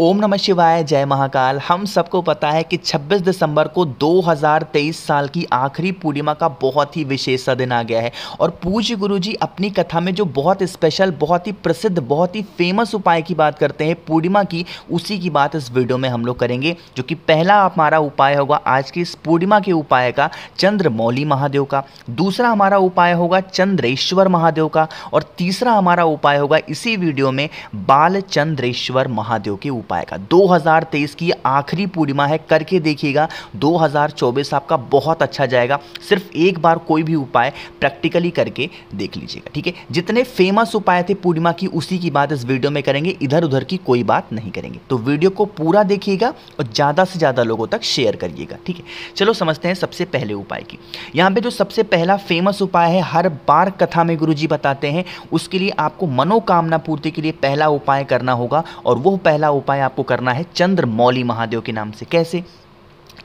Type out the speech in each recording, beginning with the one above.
ओम नमः शिवाय जय महाकाल हम सबको पता है कि 26 दिसंबर को 2023 साल की आखिरी पूर्णिमा का बहुत ही विशेष सा दिन आ गया है और पूज्य गुरु जी अपनी कथा में जो बहुत स्पेशल बहुत ही प्रसिद्ध बहुत ही फेमस उपाय की बात करते हैं पूर्णिमा की उसी की बात इस वीडियो में हम लोग करेंगे जो कि पहला हमारा उपाय होगा आज की इस पूर्णिमा के उपाय का चंद्रमौली महादेव का दूसरा हमारा उपाय होगा चंद्रेश्वर महादेव का और तीसरा हमारा उपाय होगा इसी वीडियो में बाल चंद्रेश्वर महादेव के उपाय पाएगा 2023 की आखिरी पूर्णिमा है करके देखिएगा 2024 आपका बहुत अच्छा जाएगा सिर्फ एक बार कोई भी उपाय प्रैक्टिकली करके देख लीजिएगा ठीक है जितने फेमस उपाय थे पूर्णिमा की उसी की बात इस वीडियो में करेंगे इधर उधर की कोई बात नहीं करेंगे तो वीडियो को पूरा देखिएगा और ज़्यादा से ज़्यादा लोगों तक शेयर करिएगा ठीक है चलो समझते हैं सबसे पहले उपाय की यहां पर जो सबसे पहला फेमस उपाय है हर बार कथा में गुरु बताते हैं उसके लिए आपको मनोकामना पूर्ति के लिए पहला उपाय करना होगा और वह पहला उपाय आपको करना है चंद्र मौली महादेव के नाम से कैसे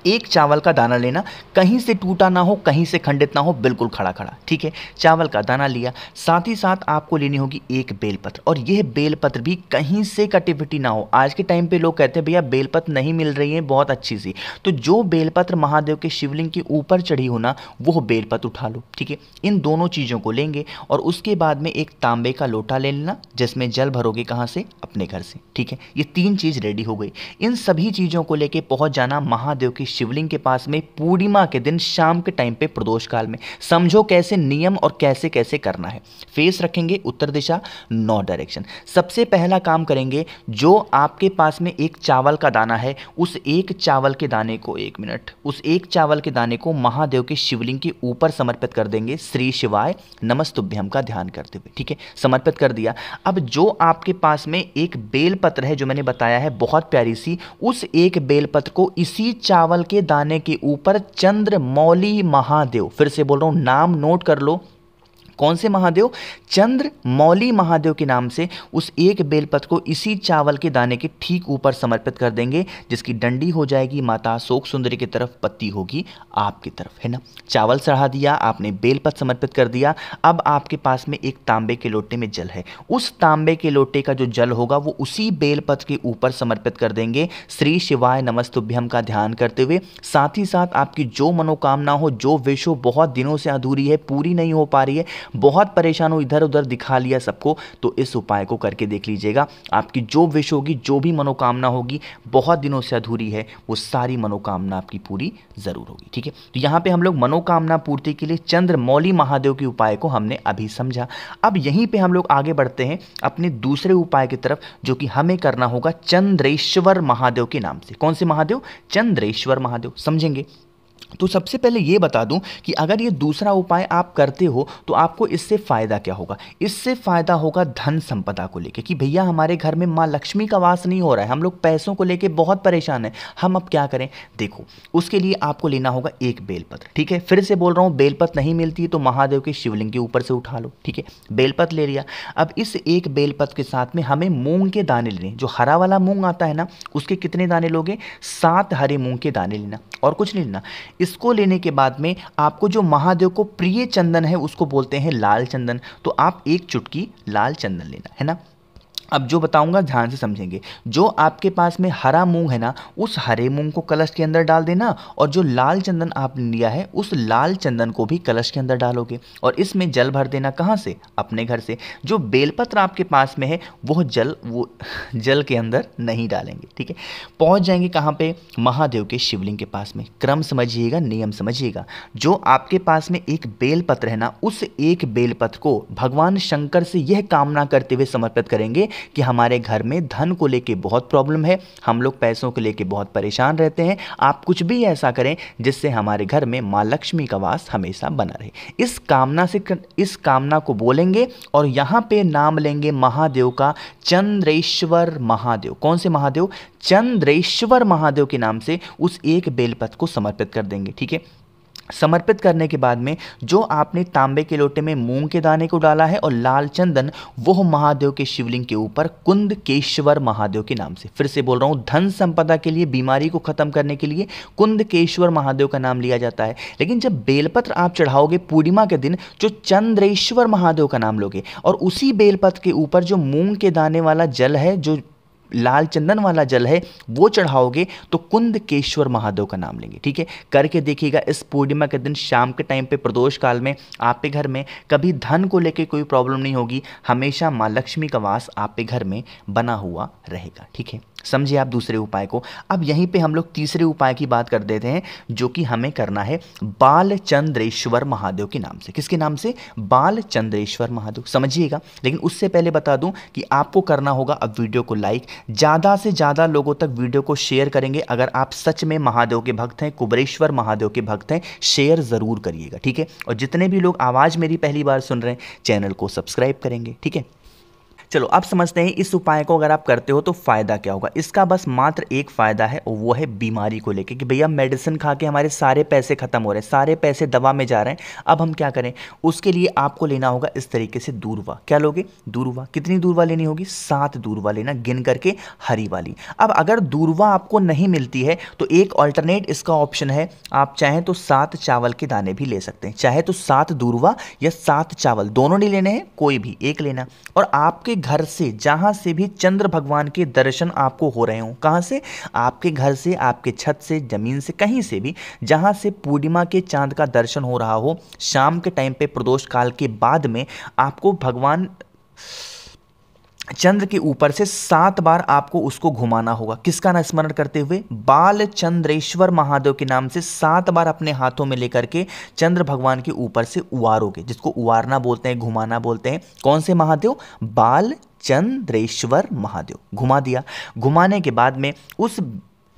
एक चावल का दाना लेना कहीं से टूटा ना हो कहीं से खंडित ना हो बिल्कुल खड़ा खड़ा ठीक है चावल का दाना लिया साथ ही साथ आपको लेनी होगी एक बेलपत्र और यह बेलपत्र भी कहीं से कटिविटी ना हो आज के टाइम पे लोग कहते हैं भैया बेलपत्र नहीं मिल रही है बहुत अच्छी सी तो जो बेलपत्र महादेव के शिवलिंग के ऊपर चढ़ी होना वह बेलपत्र उठा लो ठीक है इन दोनों चीज़ों को लेंगे और उसके बाद में एक तांबे का लोटा ले लेना जिसमें जल भरोगे कहाँ से अपने घर से ठीक है ये तीन चीज़ रेडी हो गई इन सभी चीज़ों को लेके पहुँच जाना महादेव के कि शिवलिंग के पास में पूर्णिमा के दिन शाम के टाइम पे प्रदोष काल में समझो कैसे नियम और कैसे कैसे करना है फेस रखेंगे उत्तर दिशा नौ डायरेक्शन सबसे पहला काम करेंगे जो आपके पास में एक चावल का दाना है उस एक चावल के दाने को एक मिनट उस एक चावल के दाने को महादेव के शिवलिंग के ऊपर समर्पित कर देंगे श्री शिवाय नमस्तुभ्यम का ध्यान करते हुए ठीक है समर्पित कर दिया अब जो आपके पास में एक बेलपत्र है जो मैंने बताया है बहुत प्यारी सी उस एक बेलपत्र को इसी चावल चावल के दाने के ऊपर चंद्र मौली महादेव फिर से बोल रहा हूँ नाम नोट कर लो कौन से महादेव चंद्र मौली महादेव के नाम से उस एक बेलपत को इसी चावल के दाने के ठीक ऊपर समर्पित कर देंगे जिसकी डंडी हो जाएगी माता शोक सुंदरी की तरफ पत्ती होगी आपकी तरफ है ना चावल चढ़ा दिया आपने बेलपत समर्पित कर दिया अब आपके पास में एक तांबे के लोटे में जल है उस तांबे के लोटे का जो जल होगा वो उसी बेलपत के ऊपर समर्पित कर देंगे श्री शिवाय नमस्तुभ्यम का ध्यान करते हुए साथ ही साथ आपकी जो मनोकामना हो जो विश हो बहुत दिनों से अधूरी है पूरी नहीं हो पा रही है बहुत परेशान हो इधर उधर दिखा लिया सबको तो इस उपाय को करके देख लीजिएगा आपकी जो विश होगी जो भी मनोकामना होगी बहुत दिनों से अधूरी है वो सारी मनोकामना आपकी पूरी ज़रूर होगी ठीक है तो यहाँ पे हम लोग मनोकामना पूर्ति के लिए चंद्र मौली महादेव के उपाय को हमने अभी समझा अब यहीं पे हम लोग आगे बढ़ते हैं अपने दूसरे उपाय की तरफ जो कि हमें करना होगा चंद्रेश्वर महादेव के नाम से कौन से महादेव चंद्रेश्वर महादेव समझेंगे तो सबसे पहले ये बता दूं कि अगर ये दूसरा उपाय आप करते हो तो आपको इससे फ़ायदा क्या होगा इससे फ़ायदा होगा धन संपदा को लेके कि भैया हमारे घर में माँ लक्ष्मी का वास नहीं हो रहा है हम लोग पैसों को लेके बहुत परेशान हैं हम अब क्या करें देखो उसके लिए आपको लेना होगा एक बेलपत्र ठीक है फिर से बोल रहा हूँ बेलपत्र नहीं मिलती तो महादेव के शिवलिंग के ऊपर से उठा लो ठीक है बेलपत्र ले लिया अब इस एक बेलपत्र के साथ में हमें मूंग के दाने लेने जो हरा वाला मूंग आता है ना उसके कितने दाने लोगे सात हरे मूंग के दाने लेना और कुछ नहीं लेना इसको लेने के बाद में आपको जो महादेव को प्रिय चंदन है उसको बोलते हैं लाल चंदन तो आप एक चुटकी लाल चंदन लेना है ना अब जो बताऊंगा ध्यान से समझेंगे जो आपके पास में हरा मूंग है ना उस हरे मूंग को कलश के अंदर डाल देना और जो लाल चंदन आपने लिया है उस लाल चंदन को भी कलश के अंदर डालोगे और इसमें जल भर देना कहाँ से अपने घर से जो बेलपत्र आपके पास में है वह जल वो जल के अंदर नहीं डालेंगे ठीक है पहुँच जाएंगे कहाँ पर महादेव के शिवलिंग के पास में क्रम समझिएगा नियम समझिएगा जो आपके पास में एक बेलपत्र है ना उस एक बेलपत्र को भगवान शंकर से यह कामना करते हुए समर्पित करेंगे कि हमारे घर में धन को लेके बहुत प्रॉब्लम है हम लोग पैसों को लेके बहुत परेशान रहते हैं आप कुछ भी ऐसा करें जिससे हमारे घर में माँ लक्ष्मी का वास हमेशा बना रहे इस कामना से इस कामना को बोलेंगे और यहाँ पे नाम लेंगे महादेव का चंद्रेश्वर महादेव कौन से महादेव चंद्रेश्वर महादेव के नाम से उस एक बेलपत को समर्पित कर देंगे ठीक है समर्पित करने के बाद में जो आपने तांबे के लोटे में मूंग के दाने को डाला है और लाल चंदन वह महादेव के शिवलिंग के ऊपर कुंद केश्वर महादेव के नाम से फिर से बोल रहा हूँ धन संपदा के लिए बीमारी को खत्म करने के लिए कुंद केश्वर महादेव का नाम लिया जाता है लेकिन जब बेलपत्र आप चढ़ाओगे पूर्णिमा के दिन जो तो चंद्रेश्वर महादेव का नाम लोगे और उसी बेलपत्र के ऊपर जो मूंग के दाने वाला जल है जो लाल चंदन वाला जल है वो चढ़ाओगे तो कुंद केश्वर महादेव का नाम लेंगे ठीक है करके देखिएगा इस पूर्णिमा के दिन शाम के टाइम पे प्रदोष काल में आपके घर में कभी धन को लेके कोई प्रॉब्लम नहीं होगी हमेशा माँ लक्ष्मी का वास आपके घर में बना हुआ रहेगा ठीक है समझिए आप दूसरे उपाय को अब यहीं पे हम लोग तीसरे उपाय की बात कर देते हैं जो कि हमें करना है बालचंद्रेश्वर महादेव के नाम से किसके नाम से बालचंद्रेश्वर महादेव समझिएगा लेकिन उससे पहले बता दूं कि आपको करना होगा अब वीडियो को लाइक ज़्यादा से ज़्यादा लोगों तक वीडियो को शेयर करेंगे अगर आप सच में महादेव के भक्त हैं कुबरेश्वर महादेव के भक्त हैं शेयर ज़रूर करिएगा ठीक है और जितने भी लोग आवाज़ मेरी पहली बार सुन रहे हैं चैनल को सब्सक्राइब करेंगे ठीक है चलो अब समझते हैं इस उपाय को अगर आप करते हो तो फ़ायदा क्या होगा इसका बस मात्र एक फ़ायदा है और वो है बीमारी को लेकर कि भैया मेडिसिन खा के हमारे सारे पैसे ख़त्म हो रहे हैं सारे पैसे दवा में जा रहे हैं अब हम क्या करें उसके लिए आपको लेना होगा इस तरीके से दूरवा क्या लोगे दूरवा कितनी दूरवा लेनी होगी सात दूरवा लेना गिन करके हरी वाली अब अगर दूरवा आपको नहीं मिलती है तो एक ऑल्टरनेट इसका ऑप्शन है आप चाहें तो सात चावल के दाने भी ले सकते हैं चाहे तो सात दूरवा या सात चावल दोनों नहीं लेने हैं कोई भी एक लेना और आपके घर से जहाँ से भी चंद्र भगवान के दर्शन आपको हो रहे हों कहाँ से आपके घर से आपके छत से ज़मीन से कहीं से भी जहाँ से पूर्णिमा के चांद का दर्शन हो रहा हो शाम के टाइम पे प्रदोष काल के बाद में आपको भगवान चंद्र के ऊपर से सात बार आपको उसको घुमाना होगा किसका ना स्मरण करते हुए बाल चंद्रेश्वर महादेव के नाम से सात बार अपने हाथों में लेकर के चंद्र भगवान के ऊपर से उवारोगे जिसको उवारना बोलते हैं घुमाना बोलते हैं कौन से महादेव बाल चंद्रेश्वर महादेव घुमा दिया घुमाने के बाद में उस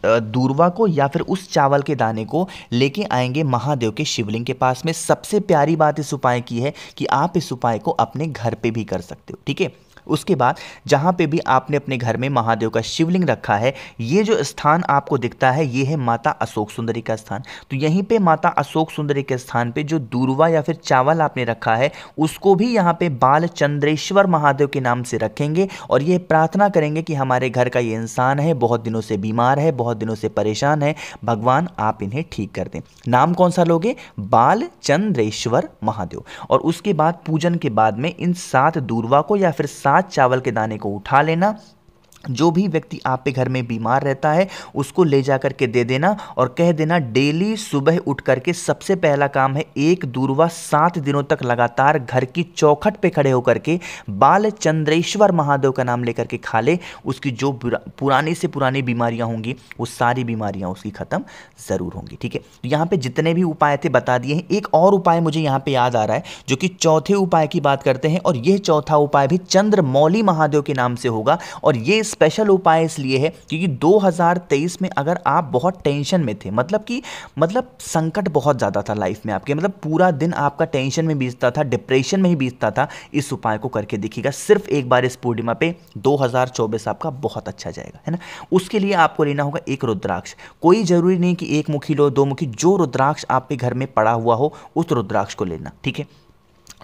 दूरवा को या फिर उस चावल के दाने को लेके आएंगे महादेव के शिवलिंग के पास में सबसे प्यारी बात इस उपाय की है कि आप इस उपाय को अपने घर पे भी कर सकते हो ठीक है उसके बाद जहाँ पे भी आपने अपने घर में महादेव का शिवलिंग रखा है ये जो स्थान आपको दिखता है ये है माता अशोक सुंदरी का स्थान तो यहीं पे माता अशोक सुंदरी के स्थान पे जो दूरवा या फिर चावल आपने रखा है उसको भी यहाँ पे बाल चंद्रेश्वर महादेव के नाम से रखेंगे और ये प्रार्थना करेंगे कि हमारे घर का ये इंसान है बहुत दिनों से बीमार है बहुत दिनों से परेशान है भगवान आप इन्हें ठीक कर दें नाम कौन सा लोगे बाल चंद्रेश्वर महादेव और उसके बाद पूजन के बाद में इन सात दूरवा को या फिर सात पाँच चावल के दाने को उठा लेना जो भी व्यक्ति आपके घर में बीमार रहता है उसको ले जा कर के दे देना और कह देना डेली सुबह उठ करके सबसे पहला काम है एक दूरवा सात दिनों तक लगातार घर की चौखट पे खड़े होकर के बाल चंद्रेश्वर महादेव का नाम लेकर के खा ले उसकी जो पुरानी से पुरानी बीमारियां होंगी वो सारी बीमारियां उसकी ख़त्म ज़रूर होंगी ठीक है तो यहाँ पर जितने भी उपाय थे बता दिए हैं एक और उपाय मुझे यहाँ पर याद आ रहा है जो कि चौथे उपाय की बात करते हैं और यह चौथा उपाय भी चंद्रमौली महादेव के नाम से होगा और ये इस स्पेशल उपाय इसलिए है क्योंकि 2023 में अगर आप बहुत टेंशन में थे मतलब कि मतलब संकट बहुत ज़्यादा था लाइफ में आपके मतलब पूरा दिन आपका टेंशन में बीतता था डिप्रेशन में ही बीतता था इस उपाय को करके देखिएगा सिर्फ एक बार इस पूर्णिमा पे 2024 आपका बहुत अच्छा जाएगा है ना उसके लिए आपको लेना होगा एक रुद्राक्ष कोई ज़रूरी नहीं कि एक मुखी लो दो मुखी जो रुद्राक्ष आपके घर में पड़ा हुआ हो उस रुद्राक्ष को लेना ठीक है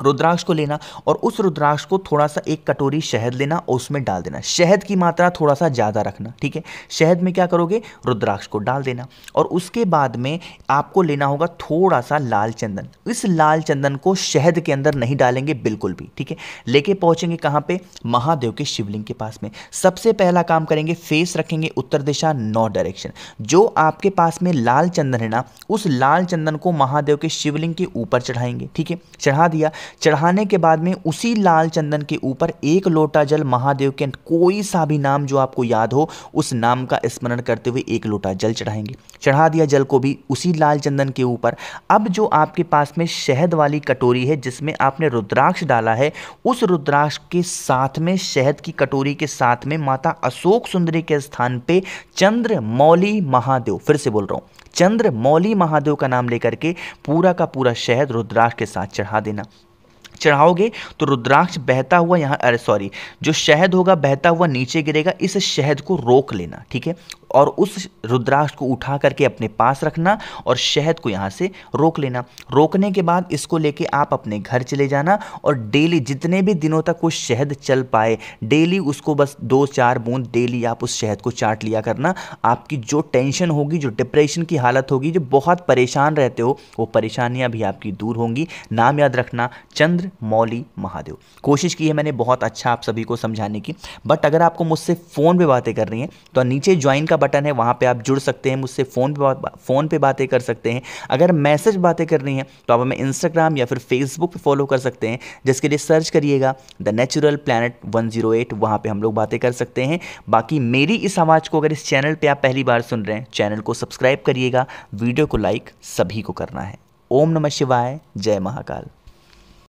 रुद्राक्ष को लेना और उस रुद्राक्ष को थोड़ा सा एक कटोरी शहद लेना और उसमें डाल देना शहद की मात्रा थोड़ा सा ज़्यादा रखना ठीक है शहद में क्या करोगे रुद्राक्ष को डाल देना और उसके बाद में आपको लेना होगा थोड़ा सा लाल चंदन इस लाल चंदन को शहद के अंदर नहीं डालेंगे बिल्कुल भी ठीक है लेके पहुँचेंगे कहाँ पर महादेव के शिवलिंग के पास में सबसे पहला काम करेंगे फेस रखेंगे उत्तर दिशा नौ डायरेक्शन जो आपके पास में लाल चंदन है ना उस लाल चंदन को महादेव के शिवलिंग के ऊपर चढ़ाएंगे ठीक है चढ़ा दिया चढ़ाने के बाद में उसी लाल चंदन के ऊपर एक लोटा जल महादेव के कोई सा भी नाम जो आपको याद हो उस नाम का स्मरण करते हुए एक लोटा जल चढ़ाएंगे चढ़ा दिया जल को भी उसी लाल चंदन के ऊपर अब जो आपके पास में शहद वाली कटोरी है जिसमें आपने रुद्राक्ष डाला है उस रुद्राक्ष के साथ में शहद की कटोरी के साथ में माता अशोक सुंदरी के स्थान पे चंद्र मौली महादेव फिर से बोल रहा हूँ चंद्र मौली महादेव का नाम लेकर के पूरा का पूरा शहद रुद्राक्ष के साथ चढ़ा देना चढ़ाओगे तो रुद्राक्ष बहता हुआ यहाँ अरे सॉरी जो शहद होगा बहता हुआ नीचे गिरेगा इस शहद को रोक लेना ठीक है और उस रुद्राक्ष को उठा करके अपने पास रखना और शहद को यहाँ से रोक लेना रोकने के बाद इसको लेके आप अपने घर चले जाना और डेली जितने भी दिनों तक वो शहद चल पाए डेली उसको बस दो चार बूंद डेली आप उस शहद को चाट लिया करना आपकी जो टेंशन होगी जो डिप्रेशन की हालत होगी जो बहुत परेशान रहते हो वो परेशानियाँ भी आपकी दूर होंगी नाम याद रखना चंद्र मौली महादेव कोशिश की है मैंने बहुत अच्छा आप सभी को समझाने की बट अगर आपको मुझसे फ़ोन पर बातें कर रही है तो नीचे ज्वाइन का बटन है वहाँ पर आप जुड़ सकते हैं मुझसे फ़ोन पर फ़ोन पर बातें कर सकते हैं अगर मैसेज बातें करनी है तो आप हमें इंस्टाग्राम या फिर फेसबुक पर फॉलो कर सकते हैं जिसके लिए सर्च करिएगा the natural planet one zero eight वहाँ पर हम लोग बातें कर सकते हैं बाकी मेरी इस आवाज़ को अगर इस चैनल पर आप पहली बार सुन रहे हैं चैनल को सब्सक्राइब करिएगा वीडियो को लाइक सभी को करना है ओम नमः शिवाय जय महाकाल